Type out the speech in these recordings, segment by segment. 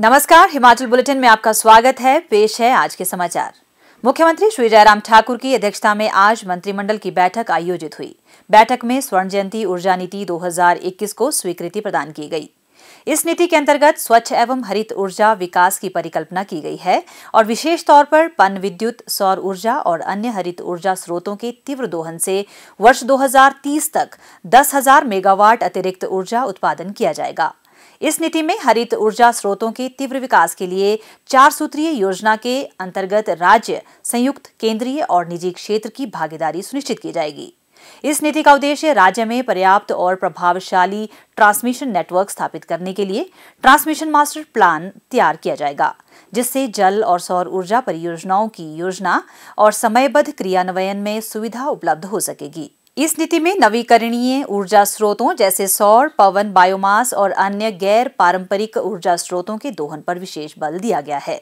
नमस्कार हिमाचल बुलेटिन में आपका स्वागत है पेश है आज के समाचार मुख्यमंत्री श्री जयराम ठाकुर की अध्यक्षता में आज मंत्रिमंडल की बैठक आयोजित हुई बैठक में स्वर्ण जयंती ऊर्जा नीति 2021 को स्वीकृति प्रदान की गई इस नीति के अंतर्गत स्वच्छ एवं हरित ऊर्जा विकास की परिकल्पना की गई है और विशेष तौर पर पन विद्युत सौर ऊर्जा और अन्य हरित ऊर्जा स्रोतों के तीव्र दोहन से वर्ष 2030 तक 10,000 मेगावाट अतिरिक्त ऊर्जा उत्पादन किया जाएगा इस नीति में हरित ऊर्जा स्रोतों के तीव्र विकास के लिए चार सूत्रीय योजना के अंतर्गत राज्य संयुक्त केंद्रीय और निजी क्षेत्र की भागीदारी सुनिश्चित की जाएगी इस नीति का उद्देश्य राज्य में पर्याप्त और प्रभावशाली ट्रांसमिशन नेटवर्क स्थापित करने के लिए ट्रांसमिशन मास्टर प्लान तैयार किया जाएगा जिससे जल और सौर ऊर्जा परियोजनाओं की योजना और समयबद्ध क्रियान्वयन में सुविधा उपलब्ध हो सकेगी इस नीति में नवीकरणीय ऊर्जा स्रोतों जैसे सौर पवन बायोमास और अन्य गैर पारंपरिक ऊर्जा स्रोतों के दोहन पर विशेष बल दिया गया है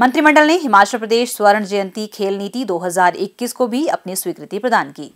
मंत्रिमंडल ने हिमाचल प्रदेश स्वर्ण जयंती खेल नीति 2021 को भी अपनी स्वीकृति प्रदान की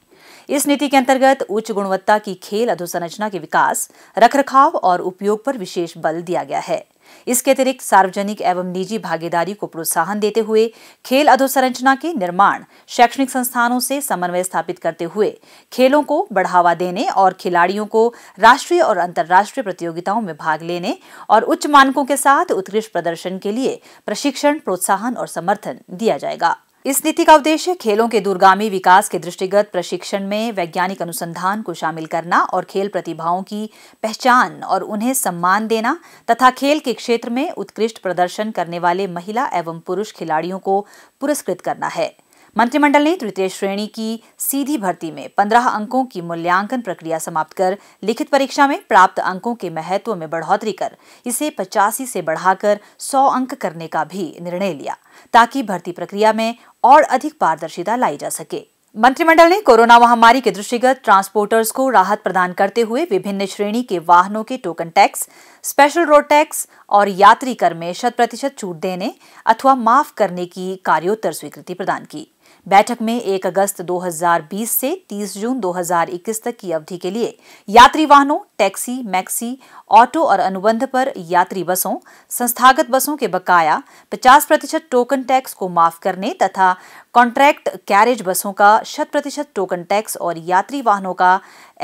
इस नीति के अंतर्गत उच्च गुणवत्ता की खेल अधोसंरचना के विकास रखरखाव और उपयोग पर विशेष बल दिया गया है इसके अतिरिक्त सार्वजनिक एवं निजी भागीदारी को प्रोत्साहन देते हुए खेल अधोसंरचना के निर्माण शैक्षणिक संस्थानों से समन्वय स्थापित करते हुए खेलों को बढ़ावा देने और खिलाड़ियों को राष्ट्रीय और अंतर्राष्ट्रीय प्रतियोगिताओं में भाग लेने और उच्च मानकों के साथ उत्कृष्ट प्रदर्शन के लिए प्रशिक्षण प्रोत्साहन और समर्थन दिया जाएगा इस नीति का उद्देश्य खेलों के दूरगामी विकास के दृष्टिगत प्रशिक्षण में वैज्ञानिक अनुसंधान को शामिल करना और खेल प्रतिभाओं की पहचान और उन्हें सम्मान देना तथा खेल के क्षेत्र में उत्कृष्ट प्रदर्शन करने वाले महिला एवं पुरुष खिलाड़ियों को पुरस्कृत करना है मंत्रिमंडल ने तृतीय श्रेणी की सीधी भर्ती में पंद्रह अंकों की मूल्यांकन प्रक्रिया समाप्त कर लिखित परीक्षा में प्राप्त अंकों के महत्व में बढ़ोतरी कर इसे पचासी से बढ़ाकर सौ अंक करने का भी निर्णय लिया ताकि भर्ती प्रक्रिया में और अधिक पारदर्शिता लाई जा सके मंत्रिमंडल ने कोरोना महामारी के दृष्टिगत ट्रांसपोर्टर्स को राहत प्रदान करते हुए विभिन्न श्रेणी के वाहनों के token tax special road tax और यात्री कर में शत प्रतिशत छूट देने अथवा माफ करने की कार्योत्तर स्वीकृति प्रदान की बैठक में 1 अगस्त 2020 से 30 जून 2021 तक की अवधि के लिए यात्री वाहनों टैक्सी मैक्सी ऑटो और अनुबंध पर यात्री बसों संस्थागत बसों के बकाया 50 प्रतिशत टोकन टैक्स को माफ करने तथा कॉन्ट्रैक्ट कैरेज बसों का शत प्रतिशत टोकन टैक्स और यात्री वाहनों का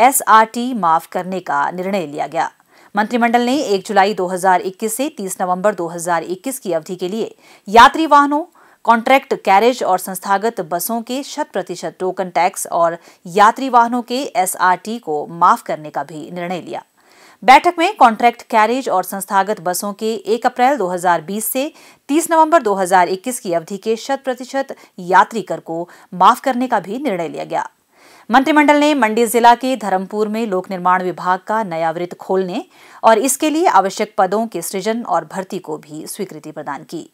एस माफ करने का निर्णय लिया गया मंत्रिमंडल ने 1 जुलाई 2021 से 30 नवंबर 2021 की अवधि के लिए यात्री वाहनों कॉन्ट्रैक्ट कैरेज और संस्थागत बसों के शत प्रतिशत टोकन टैक्स और यात्री वाहनों के एसआरटी को माफ करने का भी निर्णय लिया बैठक में कॉन्ट्रैक्ट कैरेज और संस्थागत बसों के 1 अप्रैल 2020 से 30 नवंबर 2021 की अवधि के शत प्रतिशत यात्री कर को माफ करने का भी निर्णय लिया गया मंत्रिमंडल ने मंडी जिला के धर्मपुर में लोक निर्माण विभाग का नया वृत्त खोलने और इसके लिए आवश्यक पदों के सृजन और भर्ती को भी स्वीकृति प्रदान की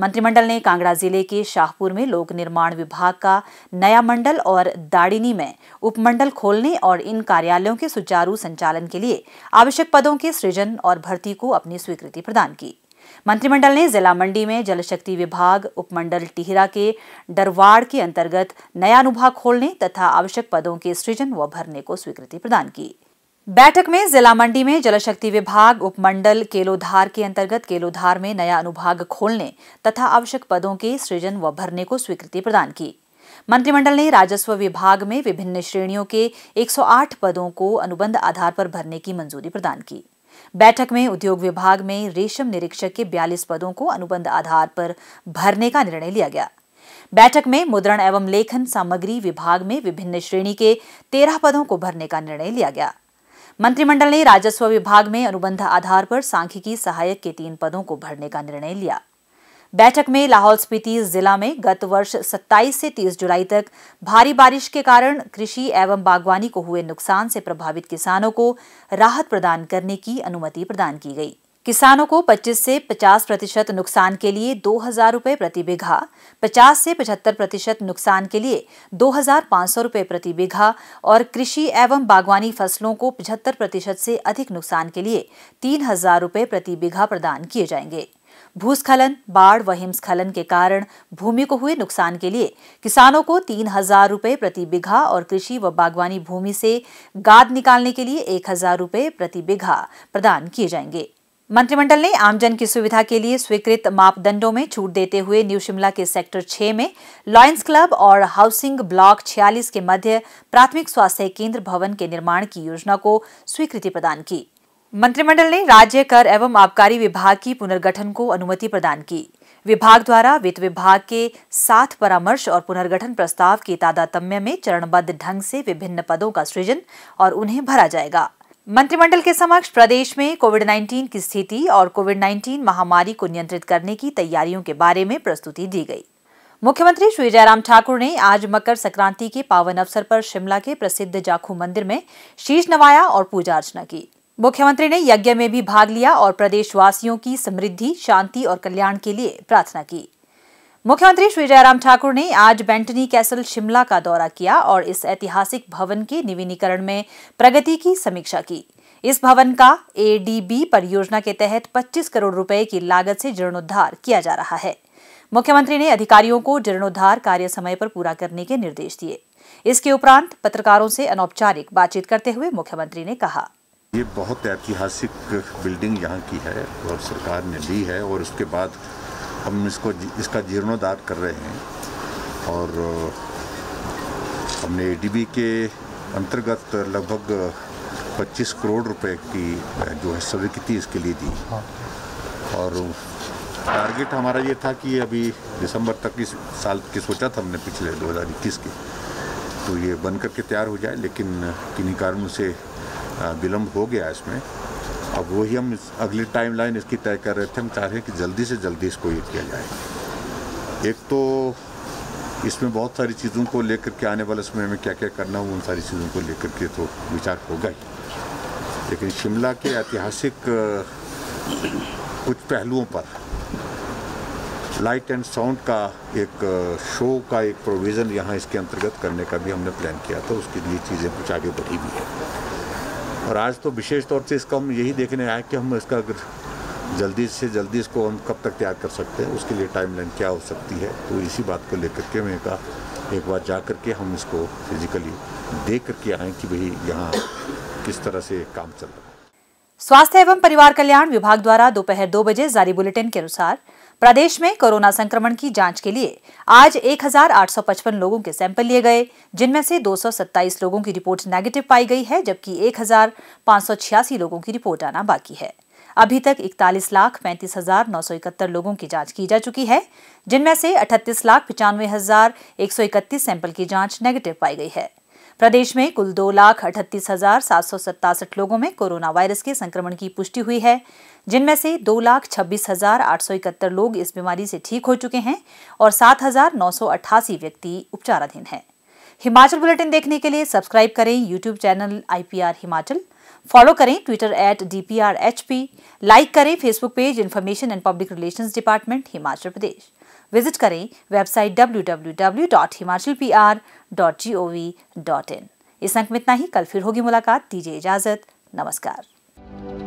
मंत्रिमंडल ने कांगड़ा जिले के शाहपुर में लोक निर्माण विभाग का नया मंडल और दाड़िनी में उपमंडल खोलने और इन कार्यालयों के सुचारू संचालन के लिए आवश्यक पदों के सृजन और भर्ती को अपनी स्वीकृति प्रदान की मंत्रिमंडल ने जिला मंडी में जल शक्ति विभाग उपमंडल टिहरा के डरवाड़ के अंतर्गत नया अनुभाग खोलने तथा आवश्यक पदों के सृजन व भरने को स्वीकृति प्रदान की बैठक में जिला मंडी में जलशक्ति विभाग उपमंडल केलोधार के अंतर्गत केलोधार में नया अनुभाग खोलने तथा आवश्यक पदों के सृजन व भरने को स्वीकृति प्रदान की मंत्रिमंडल ने राजस्व विभाग में विभिन्न श्रेणियों के 108 पदों को अनुबंध आधार पर भरने की मंजूरी प्रदान की बैठक में उद्योग विभाग में रेशम निरीक्षक के 42 पदों को अनुबंध आधार पर भरने का निर्णय लिया गया बैठक में मुद्रण एवं लेखन सामग्री विभाग में विभिन्न श्रेणी के तेरह पदों को भरने का निर्णय लिया गया मंत्रिमंडल ने राजस्व विभाग में अनुबंध आधार पर सांख्यिकी सहायक के तीन पदों को भरने का निर्णय लिया बैठक में लाहौल स्पीति जिला में गत वर्ष 27 से 30 जुलाई तक भारी बारिश के कारण कृषि एवं बागवानी को हुए नुकसान से प्रभावित किसानों को राहत प्रदान करने की अनुमति प्रदान की गई किसानों को 25 से 50 प्रतिशत नुकसान के लिए दो हजार रूपए प्रति बीघा 50 से 75 प्रतिशत नुकसान के लिए दो हजार पाँच सौ रूपए प्रति बीघा और कृषि एवं बागवानी फसलों को 75 प्रतिशत से अधिक नुकसान के लिए तीन हजार रूपए प्रति बीघा प्रदान किए जाएंगे भूस्खलन बाढ़ व हिमस्खलन के कारण भूमि को हुए नुकसान के लिए किसानों को तीन हजार रूपए प्रति बीघा और कृषि व बागवानी भूमि से गाद निकालने के लिए एक हजार रूपए प्रति बीघा प्रदान किए जाएंगे मंत्रिमंडल ने आमजन की सुविधा के लिए स्वीकृत मापदंडों में छूट देते हुए न्यू शिमला के सेक्टर 6 में लॉयंस क्लब और हाउसिंग ब्लॉक 46 के मध्य प्राथमिक स्वास्थ्य केंद्र भवन के निर्माण की योजना को स्वीकृति प्रदान की मंत्रिमंडल ने राज्य कर एवं आबकारी विभाग की पुनर्गठन को अनुमति प्रदान की विभाग द्वारा वित्त विभाग के साथ परामर्श और पुनर्गठन प्रस्ताव के तादातम्य में चरणबद्ध ढंग से विभिन्न पदों का सृजन और उन्हें भरा जाएगा मंत्रिमंडल के समक्ष प्रदेश में कोविड 19 की स्थिति और कोविड 19 महामारी को नियंत्रित करने की तैयारियों के बारे में प्रस्तुति दी गई मुख्यमंत्री श्री जयराम ठाकुर ने आज मकर संक्रांति के पावन अवसर पर शिमला के प्रसिद्ध जाखू मंदिर में शीश नवाया और पूजा अर्चना की मुख्यमंत्री ने यज्ञ में भी भाग लिया और प्रदेशवासियों की समृद्धि शांति और कल्याण के लिए प्रार्थना की मुख्यमंत्री श्री जयराम ठाकुर ने आज बेंटनी कैसल शिमला का दौरा किया और इस ऐतिहासिक भवन के नवीनीकरण में प्रगति की समीक्षा की इस भवन का एडीबी परियोजना के तहत 25 करोड़ रुपए की लागत से जीर्णोद्वार किया जा रहा है मुख्यमंत्री ने अधिकारियों को जीर्णोद्वार कार्य समय पर पूरा करने के निर्देश दिए इसके उपरांत पत्रकारों से अनौपचारिक बातचीत करते हुए मुख्यमंत्री ने कहा ये बहुत ऐतिहासिक बिल्डिंग यहाँ की है और सरकार ने ली है और उसके बाद हम इसको इसका जीर्णोद्धार कर रहे हैं और हमने एडीबी के अंतर्गत लगभग 25 करोड़ रुपए की जो है स्वीकृति इसके लिए दी हाँ। और टारगेट हमारा ये था कि अभी दिसंबर तक इस साल की सोचा था हमने पिछले 2021 की तो ये बन करके तैयार हो जाए लेकिन किन्हीं कारणों से विलम्ब हो गया इसमें अब वही हम इस अगली टाइमलाइन इसकी तय कर रहे थे हम चाह रहे हैं कि जल्दी से जल्दी इसको ये किया जाए एक तो इसमें बहुत सारी चीज़ों को लेकर के आने वाले समय में क्या क्या करना हो उन सारी चीज़ों को लेकर के तो विचार होगा ही लेकिन शिमला के ऐतिहासिक कुछ पहलुओं पर लाइट एंड साउंड का एक शो का एक प्रोविज़न यहाँ इसके अंतर्गत करने का भी हमने प्लान किया था तो उसके लिए चीज़ें कुछ आगे बढ़ी हुई है और आज तो विशेष तौर से इसका हम यही देखने आए कि हम इसका जल्दी से जल्दी इसको हम कब तक तैयार कर सकते हैं उसके लिए टाइमलाइन क्या हो सकती है तो इसी बात को लेकर के मैं कहा एक बार जा कर के हम इसको फिजिकली देख करके आएँ कि भाई यहाँ किस तरह से काम चल रहा है स्वास्थ्य एवं परिवार कल्याण विभाग द्वारा दोपहर दो बजे जारी बुलेटिन के अनुसार प्रदेश में कोरोना संक्रमण की जांच के लिए आज 1,855 लोगों के सैंपल लिए गए जिनमें से 227 लोगों की रिपोर्ट नेगेटिव पाई गई है जबकि 1,586 लोगों की रिपोर्ट आना बाकी है अभी तक इकतालीस लाख पैंतीस हजार नौ सौ इकहत्तर लोगों की जांच की जा चुकी है जिनमें से अठतीस लाख पिचानवे हजार एक सौ इकतीस सैंपल की जांच नेगेटिव पाई गई है प्रदेश में कुल दो लाख अठतीस हजार सात सौ सत्तासठ लोगों में कोरोना वायरस के संक्रमण की पुष्टि हुई है जिनमें से दो लाख छब्बीस हजार आठ सौ इकहत्तर लोग इस बीमारी से ठीक हो चुके हैं और सात हजार नौ सौ अट्ठासी व्यक्ति उपचाराधीन हैं हिमाचल बुलेटिन देखने के लिए सब्सक्राइब करें YouTube channel IPR Himachal follow करें ट्विटर एट डी लाइक करें Facebook page information and public relations department Himachal Pradesh visit करें वेबसाइट www.himachalpr.gov.in इस अंक में इतना ही कल फिर होगी मुलाकात दीजिए इजाजत नमस्कार